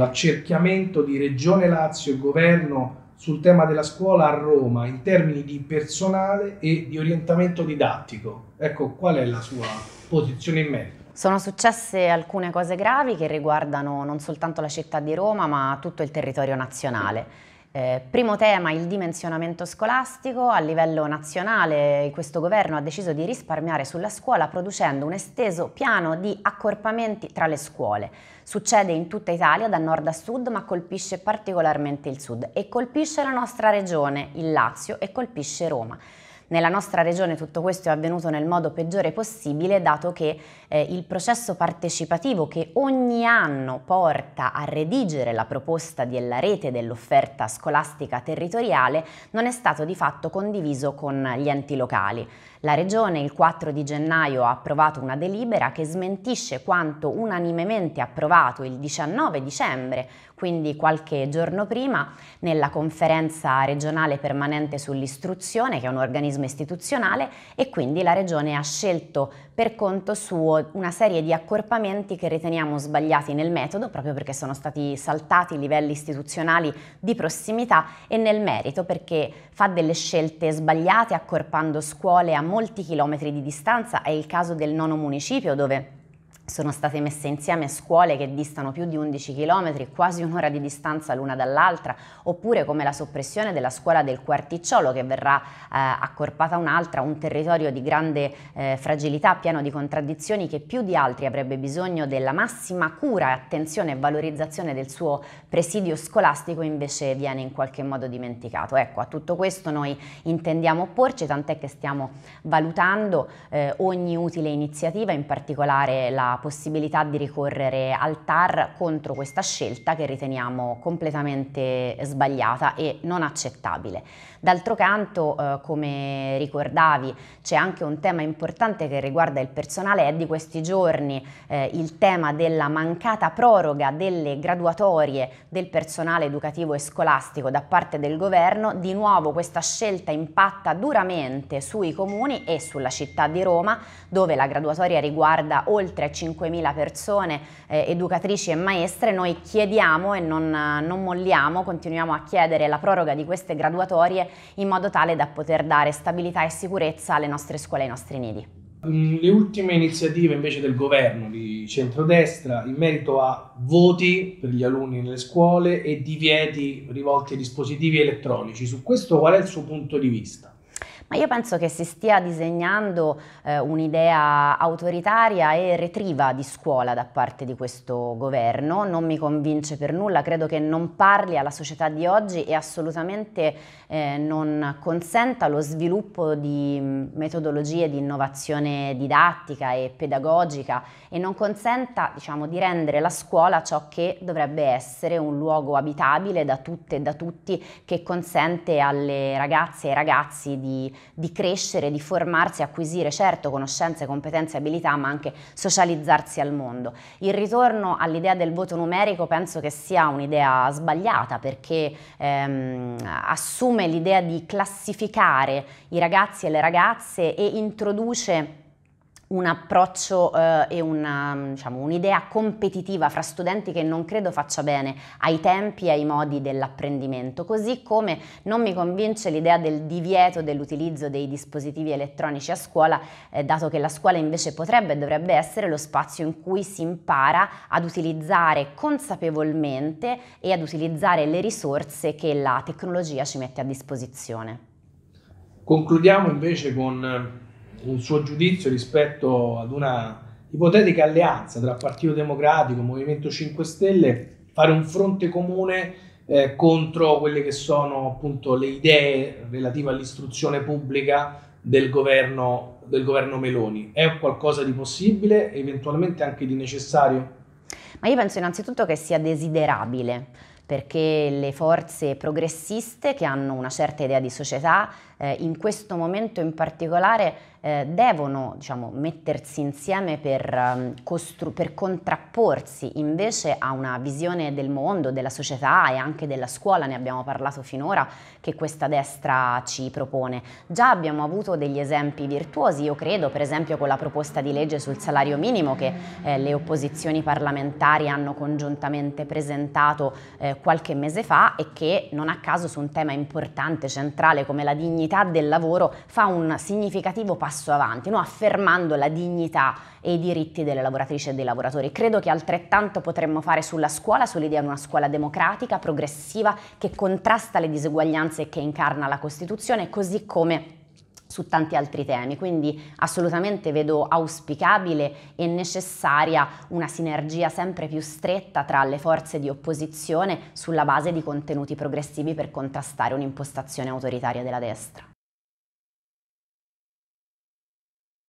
l'accerchiamento di Regione Lazio e Governo sul tema della scuola a Roma in termini di personale e di orientamento didattico. Ecco, qual è la sua posizione in merito? Sono successe alcune cose gravi che riguardano non soltanto la città di Roma, ma tutto il territorio nazionale. Eh, primo tema, il dimensionamento scolastico. A livello nazionale questo governo ha deciso di risparmiare sulla scuola producendo un esteso piano di accorpamenti tra le scuole. Succede in tutta Italia, da nord a sud, ma colpisce particolarmente il sud e colpisce la nostra regione, il Lazio, e colpisce Roma. Nella nostra regione tutto questo è avvenuto nel modo peggiore possibile dato che eh, il processo partecipativo che ogni anno porta a redigere la proposta della rete dell'offerta scolastica territoriale non è stato di fatto condiviso con gli enti locali. La Regione il 4 di gennaio ha approvato una delibera che smentisce quanto unanimemente approvato il 19 dicembre, quindi qualche giorno prima, nella conferenza regionale permanente sull'istruzione, che è un organismo organismo istituzionale e quindi la Regione ha scelto per conto suo una serie di accorpamenti che riteniamo sbagliati nel metodo, proprio perché sono stati saltati livelli istituzionali di prossimità e nel merito perché fa delle scelte sbagliate accorpando scuole a molti chilometri di distanza, è il caso del nono municipio dove sono state messe insieme scuole che distano più di 11 km, quasi un'ora di distanza l'una dall'altra, oppure come la soppressione della scuola del Quarticciolo che verrà eh, accorpata un'altra, un territorio di grande eh, fragilità, pieno di contraddizioni che più di altri avrebbe bisogno della massima cura, attenzione e valorizzazione del suo presidio scolastico invece viene in qualche modo dimenticato. Ecco, a tutto questo noi intendiamo opporci, tant'è che stiamo valutando eh, ogni utile iniziativa, in particolare la possibilità di ricorrere al TAR contro questa scelta che riteniamo completamente sbagliata e non accettabile. D'altro canto, eh, come ricordavi, c'è anche un tema importante che riguarda il personale, è di questi giorni eh, il tema della mancata proroga delle graduatorie del personale educativo e scolastico da parte del governo, di nuovo questa scelta impatta duramente sui comuni e sulla città di Roma, dove la graduatoria riguarda oltre 50 5.000 persone, eh, educatrici e maestre, noi chiediamo e non, eh, non molliamo, continuiamo a chiedere la proroga di queste graduatorie in modo tale da poter dare stabilità e sicurezza alle nostre scuole e ai nostri nidi. Mm, le ultime iniziative invece del governo di centrodestra in merito a voti per gli alunni nelle scuole e divieti rivolti ai dispositivi elettronici, su questo qual è il suo punto di vista? ma io penso che si stia disegnando eh, un'idea autoritaria e retriva di scuola da parte di questo governo, non mi convince per nulla, credo che non parli alla società di oggi e assolutamente eh, non consenta lo sviluppo di mm, metodologie di innovazione didattica e pedagogica e non consenta diciamo, di rendere la scuola ciò che dovrebbe essere un luogo abitabile da tutte e da tutti che consente alle ragazze e ai ragazzi di di crescere, di formarsi, acquisire certo conoscenze, competenze e abilità, ma anche socializzarsi al mondo. Il ritorno all'idea del voto numerico penso che sia un'idea sbagliata perché ehm, assume l'idea di classificare i ragazzi e le ragazze e introduce un approccio eh, e mm, diciamo, un'idea diciamo, un competitiva fra studenti che non credo faccia bene ai tempi e ai modi dell'apprendimento, così come non mi convince l'idea del divieto dell'utilizzo dei dispositivi elettronici a scuola, eh, dato che la scuola invece potrebbe e dovrebbe essere lo spazio in cui si impara ad utilizzare consapevolmente e ad utilizzare le risorse che la tecnologia ci mette a disposizione. Concludiamo invece con eh, un suo giudizio rispetto ad una ipotetica alleanza tra Partito Democratico, e Movimento 5 Stelle, fare un fronte comune eh, contro quelle che sono appunto le idee relative all'istruzione pubblica del governo, del governo Meloni. È qualcosa di possibile e eventualmente anche di necessario? Ma io penso innanzitutto che sia desiderabile, perché le forze progressiste che hanno una certa idea di società eh, in questo momento in particolare eh, devono diciamo, mettersi insieme per, um, per, contrapporsi invece a una visione del mondo, della società e anche della scuola, ne abbiamo parlato finora, che questa destra ci propone. Già abbiamo avuto degli esempi virtuosi, io credo per esempio con la proposta di legge sul salario minimo che eh, le opposizioni parlamentari hanno congiuntamente presentato eh, qualche mese fa e che non a caso su un tema importante, centrale come la dignità del lavoro fa un significativo passo passo avanti, no? affermando la dignità e i diritti delle lavoratrici e dei lavoratori. Credo che altrettanto potremmo fare sulla scuola, sull'idea di una scuola democratica, progressiva, che contrasta le diseguaglianze e che incarna la Costituzione, così come su tanti altri temi, quindi assolutamente vedo auspicabile e necessaria una sinergia sempre più stretta tra le forze di opposizione sulla base di contenuti progressivi per contrastare un'impostazione autoritaria della destra.